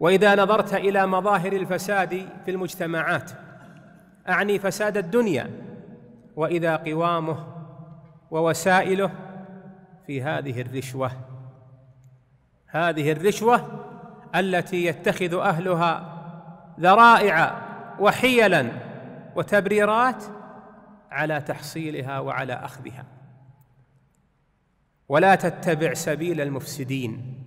واذا نظرت الى مظاهر الفساد في المجتمعات اعني فساد الدنيا واذا قوامه ووسائله في هذه الرشوه هذه الرشوه التي يتخذ اهلها ذرائع وحيلا وتبريرات على تحصيلها وعلى اخذها ولا تتبع سبيل المفسدين